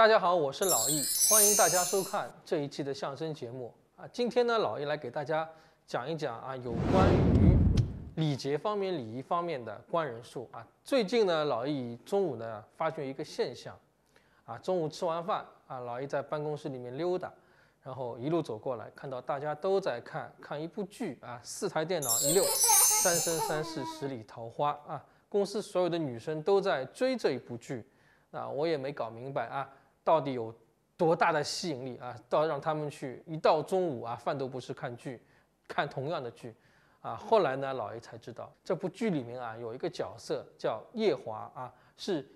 大家好，我是老易，欢迎大家收看这一期的相声节目啊。今天呢，老易来给大家讲一讲啊，有关于礼节方面、礼仪方面的关人术啊。最近呢，老易中午呢发现一个现象啊，中午吃完饭啊，老易在办公室里面溜达，然后一路走过来看到大家都在看看一部剧啊，四台电脑一溜，三生三世十里桃花啊，公司所有的女生都在追这一部剧啊，我也没搞明白啊。到底有多大的吸引力啊？到让他们去，一到中午啊，饭都不吃看剧，看同样的剧，啊，后来呢，老爷才知道这部剧里面啊有一个角色叫夜华啊，是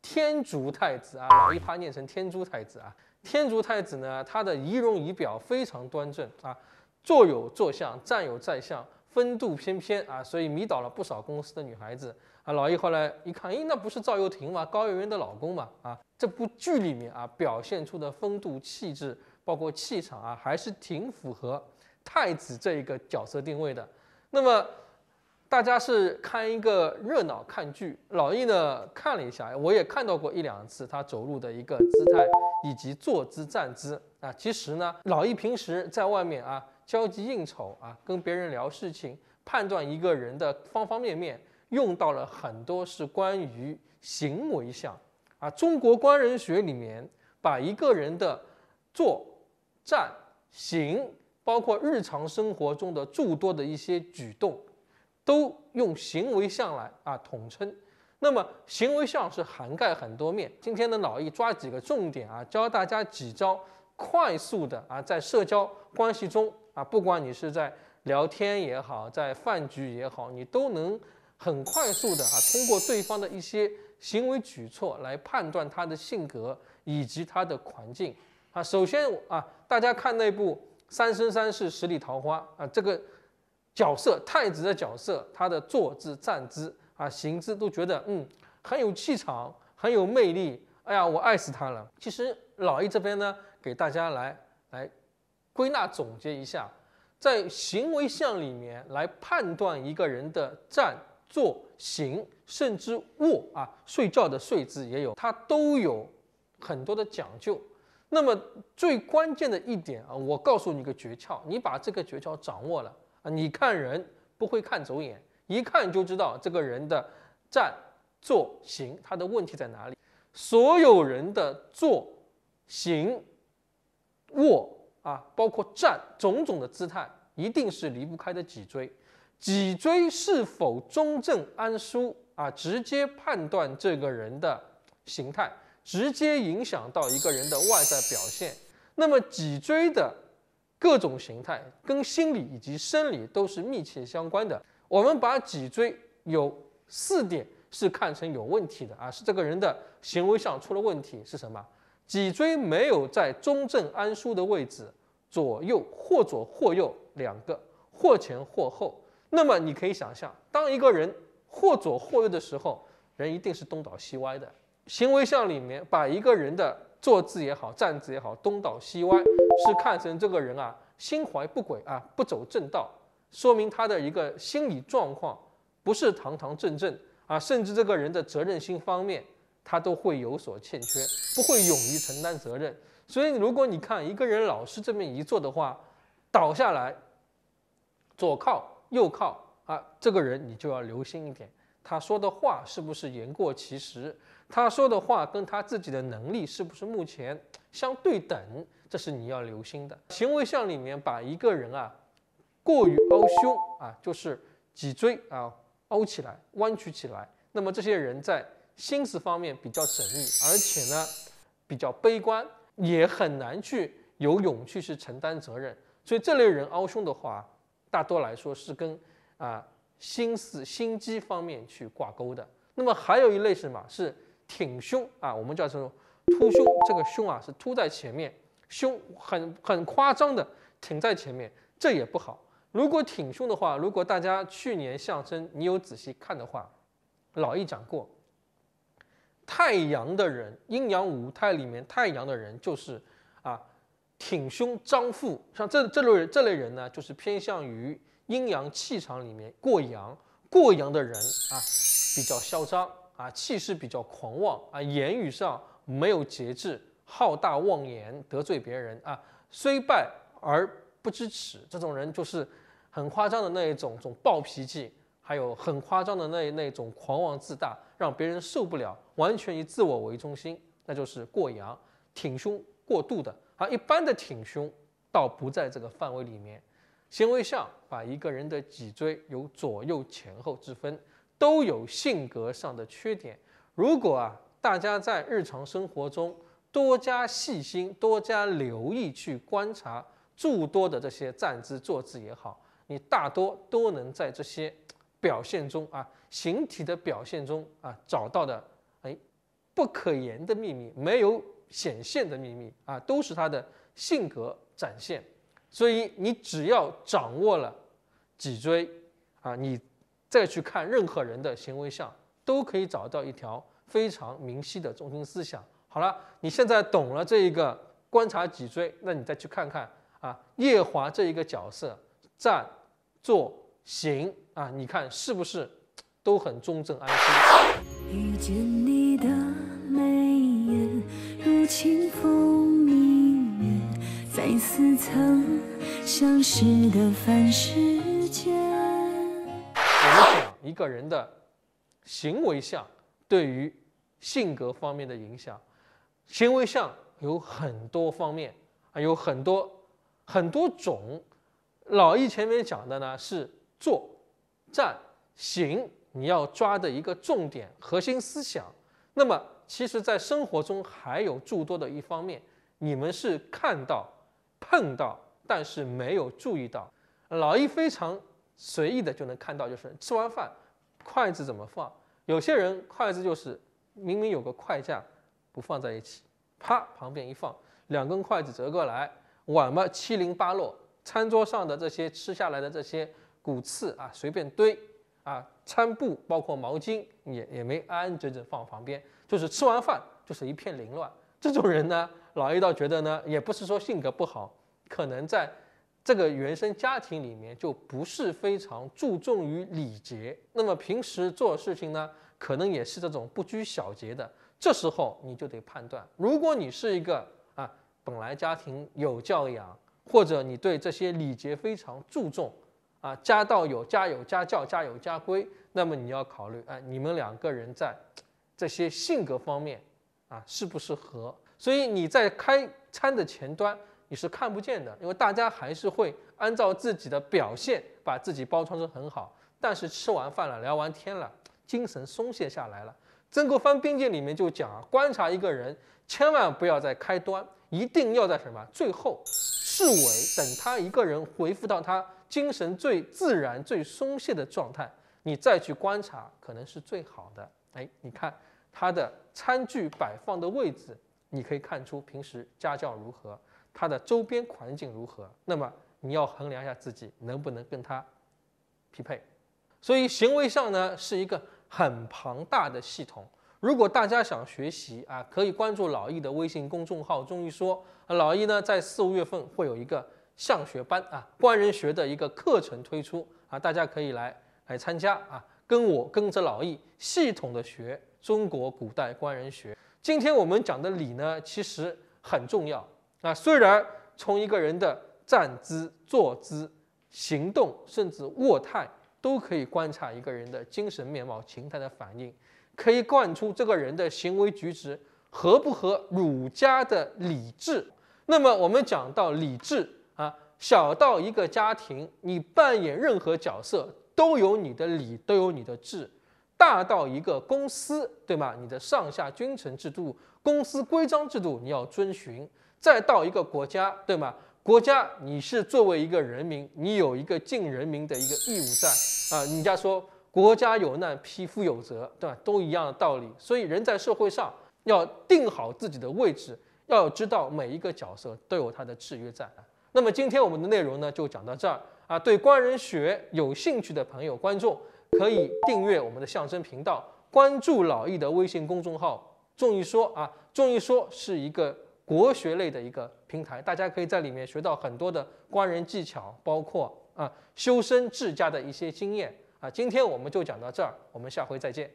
天竺太子啊，老一怕念成天竺太子啊，天竺太子呢，他的仪容仪表非常端正啊，坐有坐相，站有站相，风度翩翩啊，所以迷倒了不少公司的女孩子。啊，老易后来一看，哎，那不是赵又廷吗？高圆圆的老公嘛！啊，这部剧里面啊，表现出的风度、气质，包括气场啊，还是挺符合太子这一个角色定位的。那么，大家是看一个热闹看剧，老易呢看了一下，我也看到过一两次他走路的一个姿态以及坐姿、站姿。啊，其实呢，老易平时在外面啊，交际应酬啊，跟别人聊事情，判断一个人的方方面面。用到了很多是关于行为象，啊，中国官人学里面把一个人的坐、站、行，包括日常生活中的诸多的一些举动，都用行为象来啊统称。那么行为象是涵盖很多面。今天的脑易抓几个重点啊，教大家几招快速的啊，在社交关系中啊，不管你是在聊天也好，在饭局也好，你都能。很快速的啊，通过对方的一些行为举措来判断他的性格以及他的环境啊。首先啊，大家看那部《三生三世十里桃花》啊，这个角色太子的角色，他的坐姿、站姿啊、行姿，都觉得嗯很有气场，很有魅力。哎呀，我爱死他了。其实老易这边呢，给大家来来归纳总结一下，在行为象里面来判断一个人的站。坐、行，甚至卧啊，睡觉的睡姿也有，它都有很多的讲究。那么最关键的一点啊，我告诉你个诀窍，你把这个诀窍掌握了啊，你看人不会看走眼，一看就知道这个人的站、坐、行，他的问题在哪里。所有人的坐、行、卧啊，包括站，种种的姿态，一定是离不开的脊椎。脊椎是否中正安舒啊？直接判断这个人的形态，直接影响到一个人的外在表现。那么脊椎的各种形态跟心理以及生理都是密切相关的。我们把脊椎有四点是看成有问题的啊，是这个人的行为上出了问题是什么？脊椎没有在中正安舒的位置，左右或左或右两个，或前或后。那么你可以想象，当一个人或左或右的时候，人一定是东倒西歪的。行为像里面把一个人的坐姿也好、站姿也好，东倒西歪，是看成这个人啊心怀不轨啊，不走正道，说明他的一个心理状况不是堂堂正正啊，甚至这个人的责任心方面，他都会有所欠缺，不会勇于承担责任。所以，如果你看一个人老是这么一坐的话，倒下来，左靠。右靠啊！这个人你就要留心一点，他说的话是不是言过其实？他说的话跟他自己的能力是不是目前 相对等？这是你要留心的。行为象里面把一个人啊过于凹胸啊，就是脊椎啊凹起来、弯曲起来。那么这些人在心思方面比较缜密，而且呢比较悲观，也很难去有勇气去承担责任。所以这类人凹胸的话。大多来说是跟啊心思心机方面去挂钩的。那么还有一类是什么？是挺胸啊，我们叫什么？凸胸。这个胸啊是凸在前面，胸很很夸张的挺在前面，这也不好。如果挺胸的话，如果大家去年相声你有仔细看的话，老易讲过，太阳的人，阴阳五态里面太阳的人就是。挺胸张腹，像这这类这类人呢，就是偏向于阴阳气场里面过阳、过阳的人啊，比较嚣张啊，气势比较狂妄啊，言语上没有节制，好大妄言，得罪别人啊，虽败而不知耻。这种人就是很夸张的那一种，种暴脾气，还有很夸张的那那种狂妄自大，让别人受不了，完全以自我为中心，那就是过阳，挺胸过度的。而一般的挺胸倒不在这个范围里面。行为上，把一个人的脊椎有左右前后之分，都有性格上的缺点。如果啊，大家在日常生活中多加细心、多加留意去观察诸多的这些站姿、坐姿也好，你大多都能在这些表现中啊，形体的表现中啊找到的，哎，不可言的秘密没有。显现的秘密啊，都是他的性格展现。所以你只要掌握了脊椎啊，你再去看任何人的行为像，都可以找到一条非常明晰的中心思想。好了，你现在懂了这一个观察脊椎，那你再去看看啊，夜华这一个角色站、坐、行啊，你看是不是都很中正安心？清风明月，在似曾相识的凡世间。我们讲一个人的行为相对于性格方面的影响，行为相有很多方面，啊，有很多很多种。老易前面讲的呢是坐、站、行，你要抓的一个重点、核心思想。那么。其实，在生活中还有诸多的一方面，你们是看到、碰到，但是没有注意到。老一非常随意的就能看到，就是吃完饭，筷子怎么放？有些人筷子就是明明有个筷架，不放在一起，啪旁边一放，两根筷子折过来，碗嘛七零八落，餐桌上的这些吃下来的这些骨刺啊，随便堆啊，餐布包括毛巾也也没安安整整放旁边。就是吃完饭就是一片凌乱，这种人呢，老一倒觉得呢，也不是说性格不好，可能在这个原生家庭里面就不是非常注重于礼节，那么平时做事情呢，可能也是这种不拘小节的。这时候你就得判断，如果你是一个啊，本来家庭有教养，或者你对这些礼节非常注重，啊，家道有家有家教，家有家规，那么你要考虑，哎，你们两个人在。这些性格方面啊，适不适合？所以你在开餐的前端你是看不见的，因为大家还是会按照自己的表现把自己包装成很好。但是吃完饭了，聊完天了，精神松懈下来了。曾国藩兵谏里面就讲啊，观察一个人千万不要在开端，一定要在什么最后，视尾等他一个人回复到他精神最自然、最松懈的状态，你再去观察可能是最好的。哎，你看。它的餐具摆放的位置，你可以看出平时家教如何，它的周边环境如何。那么你要衡量一下自己能不能跟它匹配。所以行为上呢是一个很庞大的系统。如果大家想学习啊，可以关注老易的微信公众号“中医说”。老易呢在四五月份会有一个象学班啊，官人学的一个课程推出啊，大家可以来来参加啊，跟我跟着老易系统的学。中国古代官人学，今天我们讲的礼呢，其实很重要。啊。虽然从一个人的站姿、坐姿、行动，甚至卧态，都可以观察一个人的精神面貌、情态的反应，可以贯出这个人的行为举止合不合儒家的礼制。那么我们讲到礼制啊，小到一个家庭，你扮演任何角色，都有你的礼，都有你的制。大到一个公司，对吗？你的上下君臣制度、公司规章制度你要遵循；再到一个国家，对吗？国家你是作为一个人民，你有一个尽人民的一个义务在啊。人家说国家有难，匹夫有责，对吧？都一样的道理。所以人在社会上要定好自己的位置，要知道每一个角色都有它的制约在。那么今天我们的内容呢，就讲到这儿啊。对官人学有兴趣的朋友、观众。可以订阅我们的相声频道，关注老易的微信公众号“众易说”啊，“众易说”是一个国学类的一个平台，大家可以在里面学到很多的观人技巧，包括啊修身治家的一些经验啊。今天我们就讲到这儿，我们下回再见。